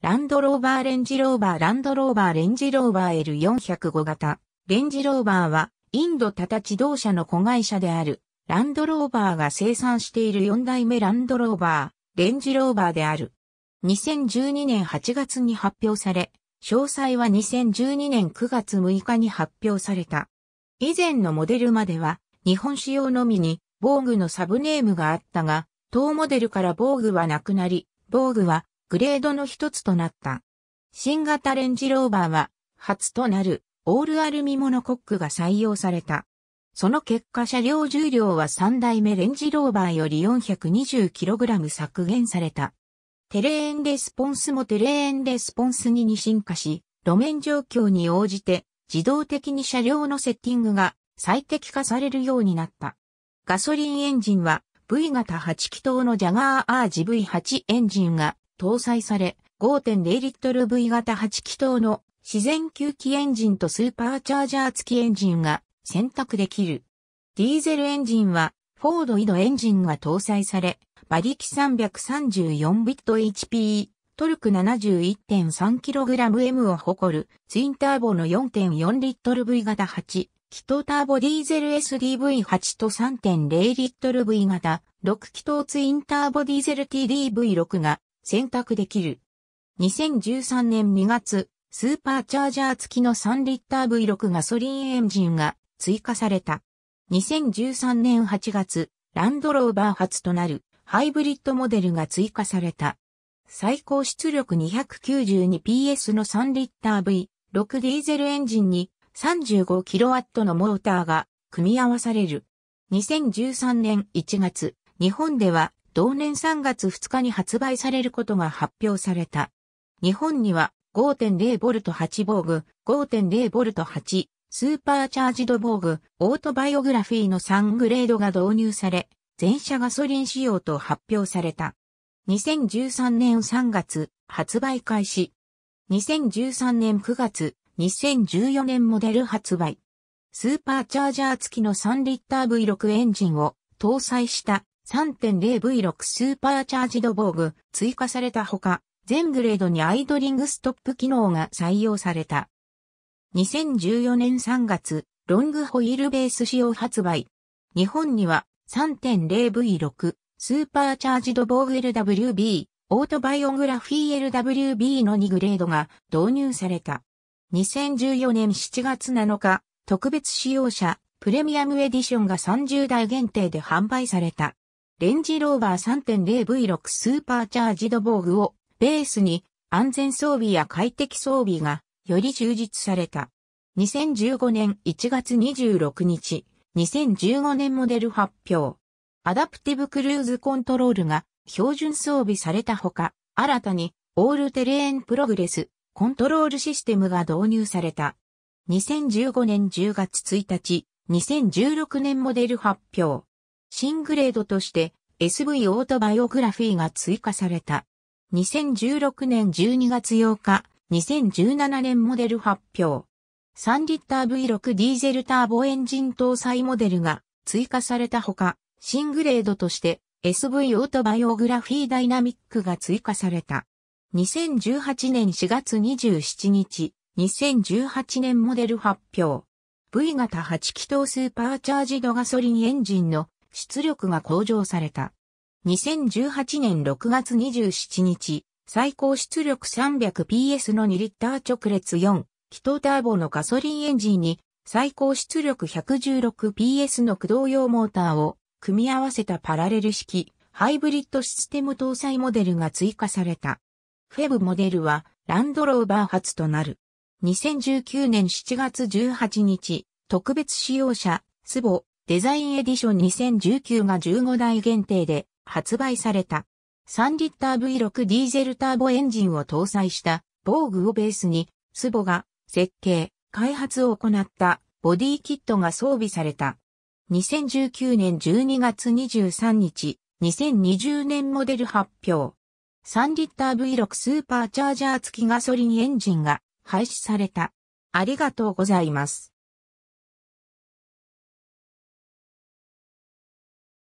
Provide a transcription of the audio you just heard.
ランドローバーレンジローバーランドローバーレンジローバー L405 型。レンジローバーは、インドタタ自動車の子会社である、ランドローバーが生産している4代目ランドローバー、レンジローバーである。2012年8月に発表され、詳細は2012年9月6日に発表された。以前のモデルまでは、日本仕様のみに、防具のサブネームがあったが、当モデルから防具はなくなり、防具はグレードの一つとなった。新型レンジローバーは、初となるオールアルミモノコックが採用された。その結果車両重量は3代目レンジローバーより 420kg 削減された。テレーンレスポンスもテレーンレスポンス2に進化し、路面状況に応じて自動的に車両のセッティングが最適化されるようになった。ガソリンエンジンは V 型8気筒のジャガー RGV8 エンジンが搭載され、5.0リットル V 型8気筒の自然吸気エンジンとスーパーチャージャー付きエンジンが選択できる。ディーゼルエンジンはフォード井戸エンジンが搭載され、馬力334ビット HP、トルク 71.3kgm を誇るツインターボの4.4リットル V 型8。気筒ターボディーゼル SDV8 と3.0リットル V 型、6気筒ツインターボディーゼル TDV6 が選択できる。2013年2月、スーパーチャージャー付きの3リッター V6 ガソリンエンジンが追加された。2013年8月、ランドローバー初となるハイブリッドモデルが追加された。最高出力 292PS の3リッター V、6ディーゼルエンジンに 35kW のモーターが組み合わされる。2013年1月、日本では同年3月2日に発売されることが発表された。日本には 5.0V8 防具、5.0V8 スーパーチャージド防具、オートバイオグラフィーの3グレードが導入され、全車ガソリン仕様と発表された。2013年3月、発売開始。2013年9月、2014年モデル発売。スーパーチャージャー付きの3リッター V6 エンジンを搭載した 3.0V6 スーパーチャージド防具追加されたほか、全グレードにアイドリングストップ機能が採用された。2014年3月、ロングホイールベース仕様発売。日本には 3.0V6 スーパーチャージド防具 LWB オートバイオグラフィー LWB の2グレードが導入された。2014年7月7日、特別使用者プレミアムエディションが30台限定で販売された。レンジローバー 3.0V6 スーパーチャージド防具をベースに安全装備や快適装備がより充実された。2015年1月26日、2015年モデル発表。アダプティブクルーズコントロールが標準装備されたほか、新たにオールテレーンプログレスコントロールシステムが導入された。2015年10月1日、2016年モデル発表。新グレードとして SV オートバイオグラフィーが追加された。2016年12月8日、2017年モデル発表。3リッター V6 ディーゼルターボエンジン搭載モデルが追加されたほか、新グレードとして SV オートバイオグラフィーダイナミックが追加された。2018年4月27日、2018年モデル発表。V 型8気筒スーパーチャージドガソリンエンジンの出力が向上された。2018年6月27日、最高出力 300PS の2リッター直列4、気筒ターボのガソリンエンジンに、最高出力 116PS の駆動用モーターを組み合わせたパラレル式ハイブリッドシステム搭載モデルが追加された。フェブモデルはランドローバー初となる。2019年7月18日、特別使用車、スボ、デザインエディション2019が15台限定で発売された。3リッター V6 ディーゼルターボエンジンを搭載した防具をベースに、スボが設計、開発を行ったボディキットが装備された。2019年12月23日、2020年モデル発表。3リッター V6 スーパーチャージャー付きガソリンエンジンが廃止された。ありがとうございます。